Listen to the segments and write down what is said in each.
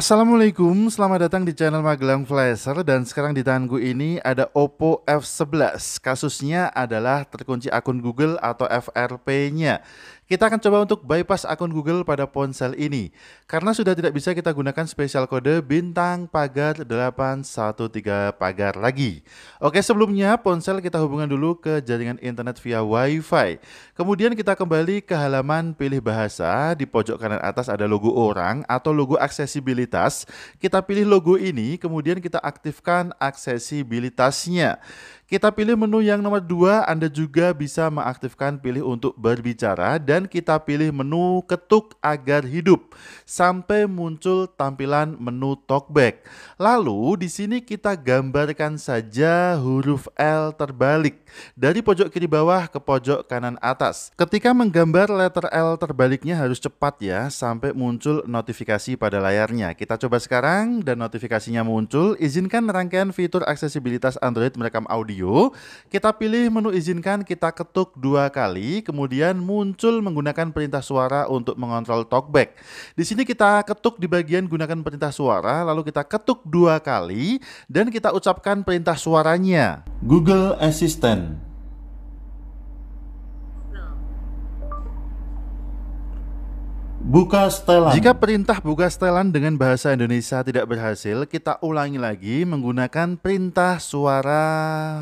Assalamualaikum, selamat datang di channel Magelang Flasher dan sekarang di tanganku ini ada Oppo F11. Kasusnya adalah terkunci akun Google atau FRP-nya. Kita akan coba untuk bypass akun Google pada ponsel ini karena sudah tidak bisa kita gunakan spesial kode bintang pagar 813 pagar lagi. Oke, sebelumnya ponsel kita hubungkan dulu ke jaringan internet via WiFi. Kemudian kita kembali ke halaman pilih bahasa, di pojok kanan atas ada logo orang atau logo aksesibilitas. Kita pilih logo ini, kemudian kita aktifkan aksesibilitasnya. Kita pilih menu yang nomor 2, Anda juga bisa mengaktifkan pilih untuk berbicara dan Kemudian kita pilih menu ketuk agar hidup sampai muncul tampilan menu talkback. Lalu di sini kita gambarkan saja huruf L terbalik dari pojok kiri bawah ke pojok kanan atas. Ketika menggambar letter L terbaliknya harus cepat ya sampai muncul notifikasi pada layarnya. Kita coba sekarang dan notifikasinya muncul. Izinkan rangkaian fitur aksesibilitas Android merekam audio. Kita pilih menu izinkan, kita ketuk dua kali, kemudian muncul menggunakan perintah suara untuk mengontrol talkback. Di sini kita ketuk di bagian gunakan perintah suara, lalu kita ketuk dua kali dan kita ucapkan perintah suaranya. Google Assistant buka setelan. Jika perintah buka setelan dengan bahasa Indonesia tidak berhasil, kita ulangi lagi menggunakan perintah suara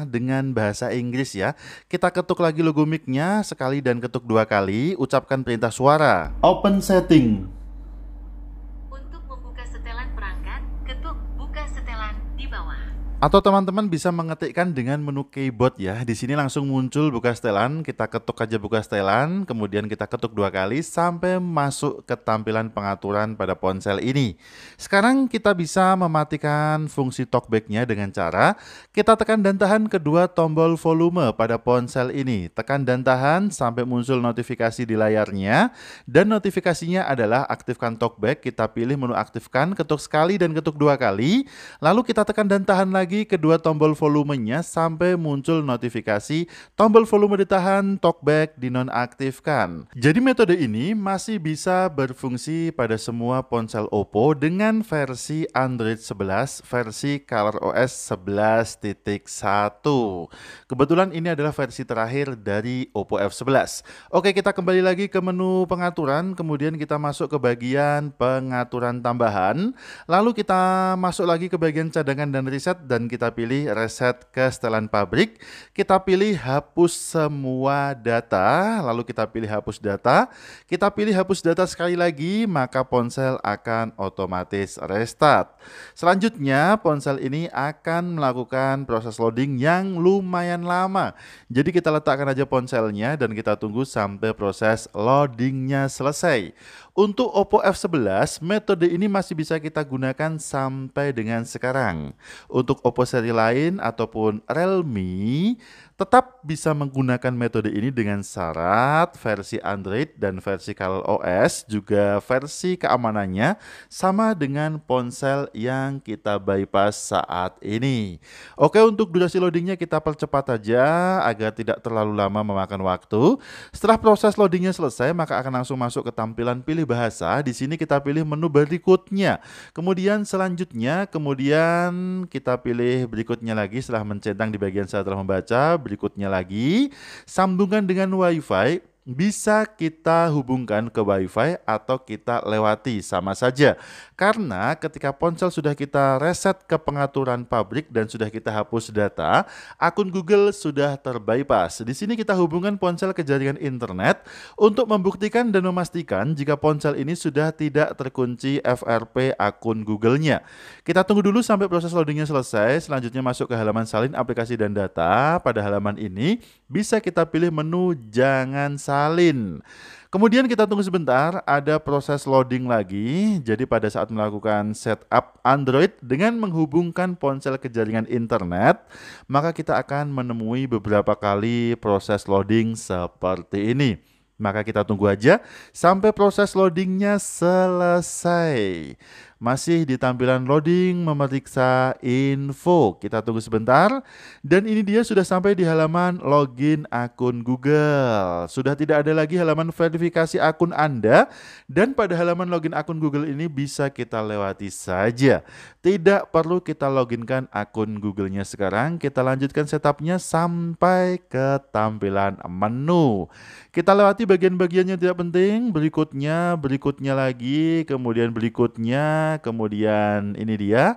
dengan bahasa Inggris ya. Kita ketuk lagi logo mic-nya sekali dan ketuk dua kali, ucapkan perintah suara. Open setting. Atau teman-teman bisa mengetikkan dengan menu keyboard ya. Di sini langsung muncul buka setelan, kita ketuk aja buka setelan, kemudian kita ketuk dua kali sampai masuk ke tampilan pengaturan pada ponsel ini. Sekarang kita bisa mematikan fungsi talkbacknya dengan cara kita tekan dan tahan kedua tombol volume pada ponsel ini. Tekan dan tahan sampai muncul notifikasi di layarnya dan notifikasinya adalah aktifkan talkback, kita pilih menu aktifkan, ketuk sekali dan ketuk dua kali, lalu kita tekan dan tahan lagi lagi kedua tombol volumenya sampai muncul notifikasi tombol volume ditahan, talkback dinonaktifkan. Jadi metode ini masih bisa berfungsi pada semua ponsel Oppo dengan versi Android 11 versi ColorOS 11.1. Kebetulan ini adalah versi terakhir dari Oppo F11. Oke, kita kembali lagi ke menu pengaturan, kemudian kita masuk ke bagian pengaturan tambahan, lalu kita masuk lagi ke bagian cadangan dan reset dan dan kita pilih reset ke setelan pabrik. Kita pilih hapus semua data, lalu kita pilih hapus data. Kita pilih hapus data sekali lagi, maka ponsel akan otomatis restart. Selanjutnya, ponsel ini akan melakukan proses loading yang lumayan lama. Jadi kita letakkan aja ponselnya dan kita tunggu sampai proses loadingnya selesai. Untuk Oppo F11, metode ini masih bisa kita gunakan sampai dengan sekarang. Untuk Oppo seri lain ataupun Realme, tetap bisa menggunakan metode ini dengan syarat versi Android dan versi OS juga versi keamanannya sama dengan ponsel yang kita bypass saat ini. Oke untuk durasi loadingnya kita percepat aja agar tidak terlalu lama memakan waktu. Setelah proses loadingnya selesai maka akan langsung masuk ke tampilan pilih bahasa. Di sini kita pilih menu berikutnya. Kemudian selanjutnya kemudian kita pilih berikutnya lagi setelah mencentang di bagian saya telah membaca berikutnya lagi, sambungan dengan WiFi bisa kita hubungkan ke WiFi atau kita lewati sama saja. Karena ketika ponsel sudah kita reset ke pengaturan pabrik dan sudah kita hapus data, akun Google sudah terbypass. Di sini kita hubungkan ponsel ke jaringan internet untuk membuktikan dan memastikan jika ponsel ini sudah tidak terkunci FRP akun Google-nya. Kita tunggu dulu sampai proses loadingnya selesai, selanjutnya masuk ke halaman salin aplikasi dan data. Pada halaman ini bisa kita pilih menu jangan salin. Kemudian kita tunggu sebentar, ada proses loading lagi. Jadi pada saat melakukan setup Android dengan menghubungkan ponsel ke jaringan internet, maka kita akan menemui beberapa kali proses loading seperti ini. Maka kita tunggu aja sampai proses loadingnya selesai masih di tampilan loading memeriksa info. Kita tunggu sebentar. Dan ini dia sudah sampai di halaman login akun Google. Sudah tidak ada lagi halaman verifikasi akun Anda dan pada halaman login akun Google ini bisa kita lewati saja. Tidak perlu kita loginkan akun Google-nya sekarang. Kita lanjutkan setupnya sampai ke tampilan menu. Kita lewati bagian-bagian yang tidak penting, berikutnya, berikutnya lagi, kemudian berikutnya kemudian ini dia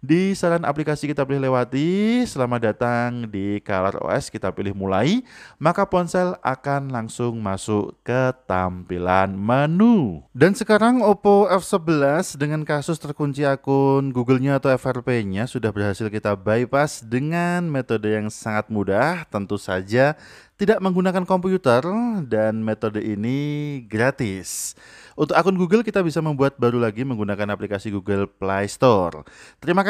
di saran aplikasi kita pilih lewati. Selamat datang di Color OS kita pilih mulai, maka ponsel akan langsung masuk ke tampilan menu. Dan sekarang Oppo F11 dengan kasus terkunci akun Google-nya atau FRP-nya sudah berhasil kita bypass dengan metode yang sangat mudah, tentu saja tidak menggunakan komputer dan metode ini gratis. Untuk akun Google kita bisa membuat baru lagi menggunakan aplikasi Google Play Store. Terima kasih